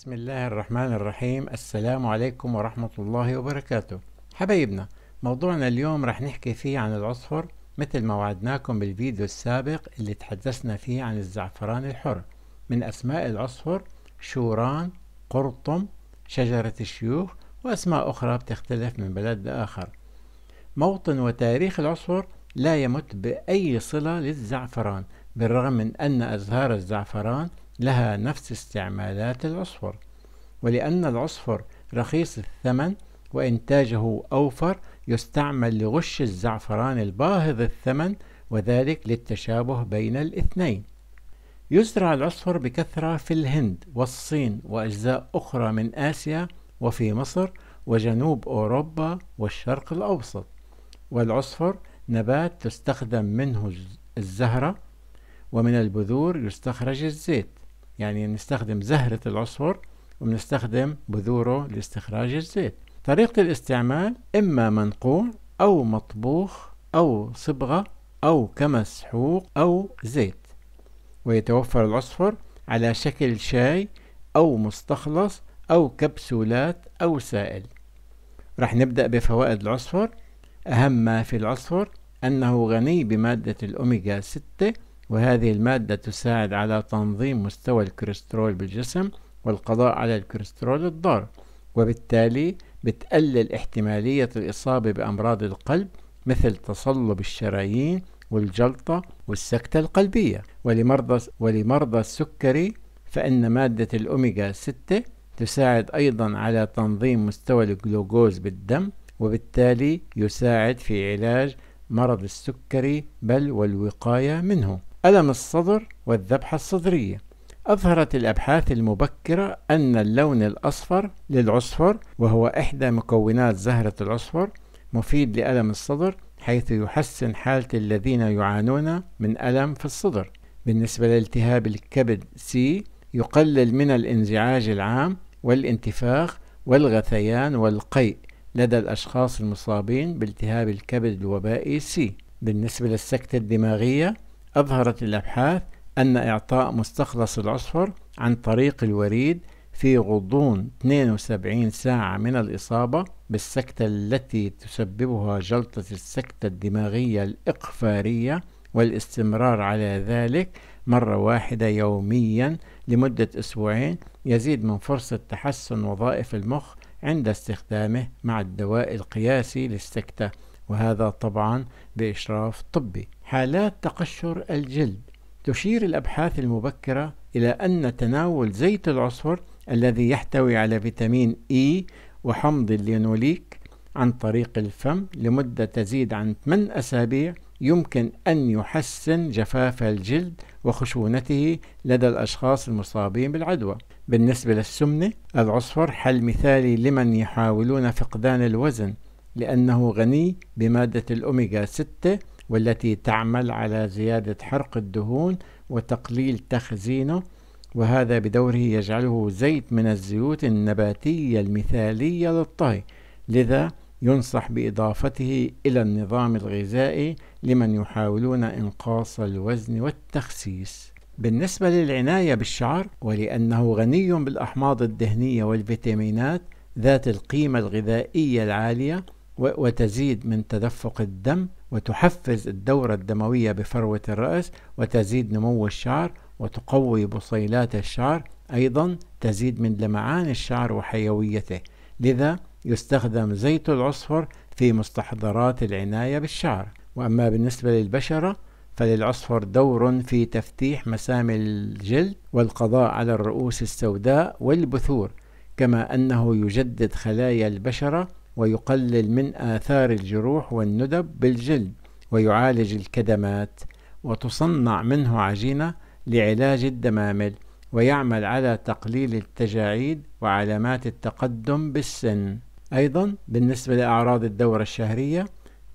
بسم الله الرحمن الرحيم السلام عليكم ورحمة الله وبركاته حبايبنا موضوعنا اليوم رح نحكي فيه عن العصفر مثل ما وعدناكم بالفيديو السابق اللي تحدثنا فيه عن الزعفران الحر من أسماء العصفر شوران قرطم شجرة الشيوخ وأسماء أخرى بتختلف من بلد لآخر موطن وتاريخ العصفر لا يمت بأي صلة للزعفران بالرغم من أن أزهار الزعفران لها نفس استعمالات العصفر ولأن العصفر رخيص الثمن وإنتاجه أوفر يستعمل لغش الزعفران الباهظ الثمن وذلك للتشابه بين الاثنين يزرع العصفر بكثرة في الهند والصين وأجزاء أخرى من آسيا وفي مصر وجنوب أوروبا والشرق الأوسط والعصفر نبات تستخدم منه الزهرة ومن البذور يستخرج الزيت يعني بنستخدم زهرة العصفر وبنستخدم بذوره لاستخراج الزيت طريقة الاستعمال إما منقوع أو مطبوخ أو صبغة أو كمسحوق أو زيت ويتوفر العصفر على شكل شاي أو مستخلص أو كبسولات أو سائل رح نبدأ بفوائد العصفر أهم ما في العصفر أنه غني بمادة الأوميجا 6 وهذه المادة تساعد على تنظيم مستوى الكوليسترول بالجسم والقضاء على الكوليسترول الضار وبالتالي بتقلل احتمالية الإصابة بأمراض القلب مثل تصلب الشرايين والجلطة والسكتة القلبية ولمرضى, ولمرضى السكري فإن مادة الأوميجا 6 تساعد أيضا على تنظيم مستوى الجلوكوز بالدم وبالتالي يساعد في علاج مرض السكري بل والوقاية منه ألم الصدر والذبحة الصدرية أظهرت الأبحاث المبكرة أن اللون الأصفر للعصفر وهو إحدى مكونات زهرة العصفر مفيد لألم الصدر حيث يحسن حالة الذين يعانون من ألم في الصدر بالنسبة لالتهاب الكبد سي يقلل من الانزعاج العام والانتفاخ والغثيان والقيء لدى الأشخاص المصابين بالتهاب الكبد الوبائي سي بالنسبة للسكتة الدماغية أظهرت الأبحاث أن إعطاء مستخلص العصفر عن طريق الوريد في غضون 72 ساعة من الإصابة بالسكتة التي تسببها جلطة السكتة الدماغية الإقفارية والاستمرار على ذلك مرة واحدة يوميا لمدة أسبوعين يزيد من فرصة تحسن وظائف المخ عند استخدامه مع الدواء القياسي للسكتة وهذا طبعا بإشراف طبي حالات تقشر الجلد تشير الأبحاث المبكرة إلى أن تناول زيت العصفر الذي يحتوي على فيتامين إي وحمض اللينوليك عن طريق الفم لمدة تزيد عن 8 أسابيع يمكن أن يحسن جفاف الجلد وخشونته لدى الأشخاص المصابين بالعدوى. بالنسبة للسمنة، العصفر حل مثالي لمن يحاولون فقدان الوزن لأنه غني بمادة الأوميغا 6 والتي تعمل على زيادة حرق الدهون وتقليل تخزينه وهذا بدوره يجعله زيت من الزيوت النباتية المثالية للطهي لذا ينصح بإضافته إلى النظام الغذائي لمن يحاولون إنقاص الوزن والتخسيس بالنسبة للعناية بالشعر ولأنه غني بالأحماض الدهنية والفيتامينات ذات القيمة الغذائية العالية وتزيد من تدفق الدم وتحفز الدورة الدموية بفروة الرأس وتزيد نمو الشعر وتقوي بصيلات الشعر أيضا تزيد من لمعان الشعر وحيويته لذا يستخدم زيت العصفر في مستحضرات العناية بالشعر وأما بالنسبة للبشرة فللعصفر دور في تفتيح مسام الجلد والقضاء على الرؤوس السوداء والبثور كما أنه يجدد خلايا البشرة ويقلل من آثار الجروح والندب بالجلد ويعالج الكدمات وتصنع منه عجينة لعلاج الدمامل ويعمل على تقليل التجاعيد وعلامات التقدم بالسن أيضا بالنسبة لأعراض الدورة الشهرية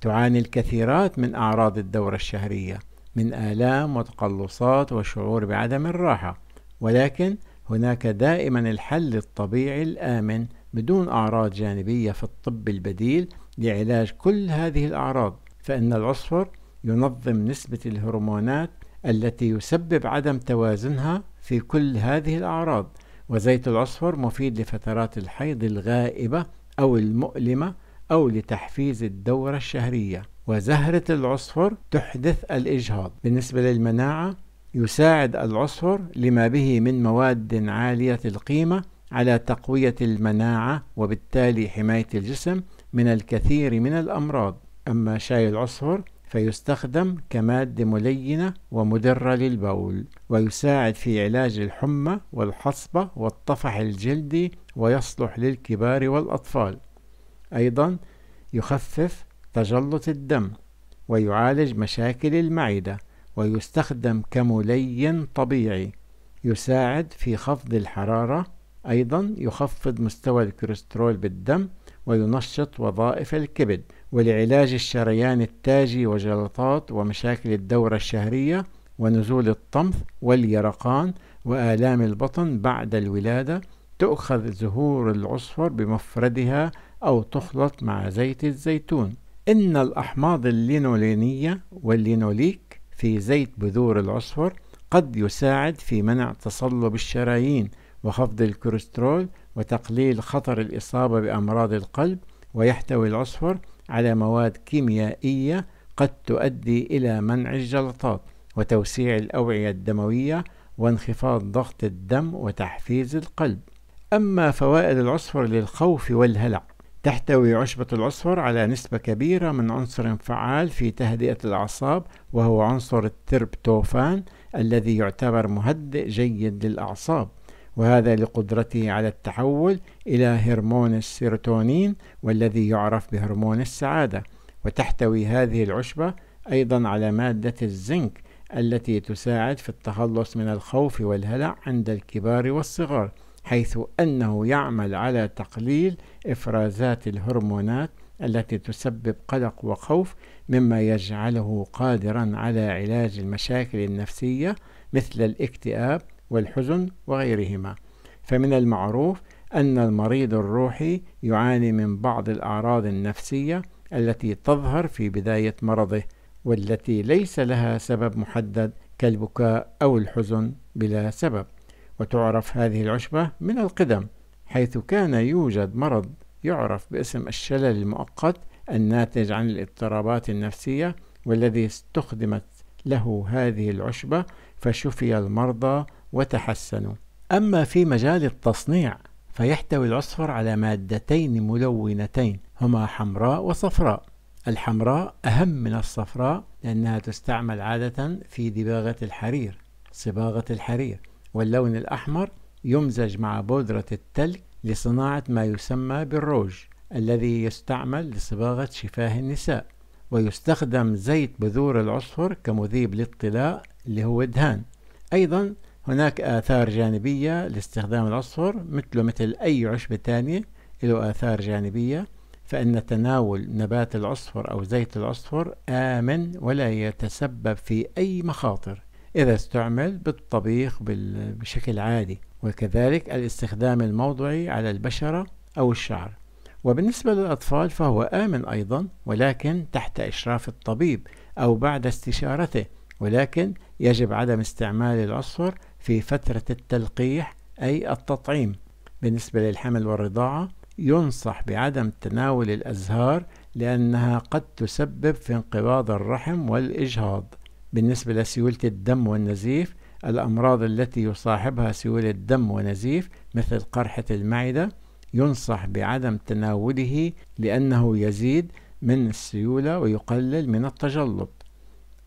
تعاني الكثيرات من أعراض الدورة الشهرية من آلام وتقلصات وشعور بعدم الراحة ولكن هناك دائما الحل الطبيعي الآمن بدون أعراض جانبية في الطب البديل لعلاج كل هذه الأعراض فإن العصفر ينظم نسبة الهرمونات التي يسبب عدم توازنها في كل هذه الأعراض وزيت العصفر مفيد لفترات الحيض الغائبة أو المؤلمة أو لتحفيز الدورة الشهرية وزهرة العصفر تحدث الإجهاض بالنسبة للمناعة يساعد العصفر لما به من مواد عالية القيمة على تقوية المناعة وبالتالي حماية الجسم من الكثير من الأمراض أما شاي العصفر فيستخدم كمادة ملينة ومدرة للبول ويساعد في علاج الحمى والحصبة والطفح الجلدي ويصلح للكبار والأطفال أيضا يخفف تجلط الدم ويعالج مشاكل المعدة ويستخدم كملين طبيعي يساعد في خفض الحرارة أيضا يخفض مستوى الكوليسترول بالدم وينشط وظائف الكبد ولعلاج الشريان التاجي وجلطات ومشاكل الدورة الشهرية ونزول الطمث واليرقان وآلام البطن بعد الولادة تؤخذ زهور العصفر بمفردها أو تخلط مع زيت الزيتون إن الأحماض اللينولينية واللينوليك في زيت بذور العصفر قد يساعد في منع تصلب الشرايين وخفض الكوليسترول وتقليل خطر الإصابة بأمراض القلب ويحتوي العصفر على مواد كيميائية قد تؤدي إلى منع الجلطات وتوسيع الأوعية الدموية وانخفاض ضغط الدم وتحفيز القلب أما فوائد العصفر للخوف والهلع تحتوي عشبة العصفر على نسبة كبيرة من عنصر فعال في تهدئة الأعصاب وهو عنصر التربتوفان الذي يعتبر مهدئ جيد للأعصاب وهذا لقدرته على التحول إلى هرمون السيروتونين والذي يعرف بهرمون السعادة وتحتوي هذه العشبة أيضا على مادة الزنك التي تساعد في التخلص من الخوف والهلع عند الكبار والصغار حيث أنه يعمل على تقليل إفرازات الهرمونات التي تسبب قلق وخوف مما يجعله قادرا على علاج المشاكل النفسية مثل الاكتئاب والحزن وغيرهما فمن المعروف أن المريض الروحي يعاني من بعض الأعراض النفسية التي تظهر في بداية مرضه والتي ليس لها سبب محدد كالبكاء أو الحزن بلا سبب وتعرف هذه العشبة من القدم حيث كان يوجد مرض يعرف باسم الشلل المؤقت الناتج عن الاضطرابات النفسية والذي استخدمت له هذه العشبة فشفي المرضى وتحسنوا أما في مجال التصنيع فيحتوي العصفر على مادتين ملونتين هما حمراء وصفراء الحمراء أهم من الصفراء لأنها تستعمل عادة في دباغة الحرير صباغة الحرير واللون الأحمر يمزج مع بودرة التلك لصناعة ما يسمى بالروج الذي يستعمل لصباغة شفاه النساء ويستخدم زيت بذور العصفر كمذيب للطلاء اللي هو دهان أيضا هناك آثار جانبية لاستخدام العصفر مثله مثل أي عشبة تانية له آثار جانبية فإن تناول نبات العصفر أو زيت العصفر آمن ولا يتسبب في أي مخاطر إذا استعمل بالطبيخ بشكل عادي وكذلك الاستخدام الموضعي على البشرة أو الشعر وبالنسبة للأطفال فهو آمن أيضا ولكن تحت إشراف الطبيب أو بعد استشارته ولكن يجب عدم استعمال العصفر في فترة التلقيح أي التطعيم بالنسبة للحمل والرضاعة ينصح بعدم تناول الأزهار لأنها قد تسبب في انقباض الرحم والإجهاض بالنسبة لسيولة الدم والنزيف الأمراض التي يصاحبها سيولة الدم ونزيف مثل قرحة المعدة ينصح بعدم تناوله لأنه يزيد من السيولة ويقلل من التجلط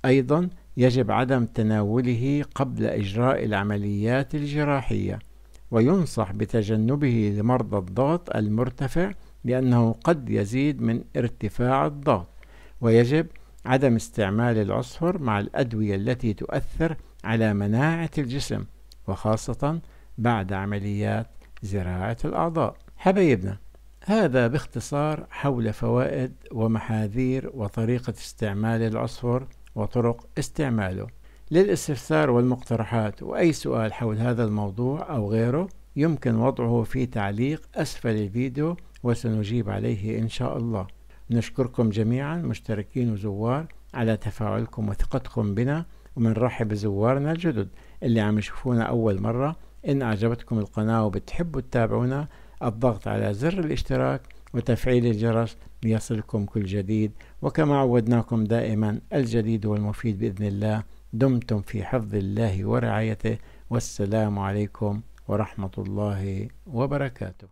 أيضا يجب عدم تناوله قبل إجراء العمليات الجراحية وينصح بتجنبه لمرضى الضغط المرتفع لأنه قد يزيد من ارتفاع الضغط ويجب عدم استعمال العصفر مع الأدوية التي تؤثر على مناعة الجسم وخاصة بعد عمليات زراعة الأعضاء حبايبنا هذا باختصار حول فوائد ومحاذير وطريقة استعمال العصفر وطرق استعماله للاستفسار والمقترحات وأي سؤال حول هذا الموضوع أو غيره يمكن وضعه في تعليق أسفل الفيديو وسنجيب عليه إن شاء الله نشكركم جميعا مشتركين وزوار على تفاعلكم وثقتكم بنا ومنرحب بزوارنا الجدد اللي عم يشوفونا أول مرة إن أعجبتكم القناة وبتحبوا تتابعونا الضغط على زر الاشتراك وتفعيل الجرس ليصلكم كل جديد وكما عودناكم دائما الجديد والمفيد بإذن الله دمتم في حفظ الله ورعايته والسلام عليكم ورحمة الله وبركاته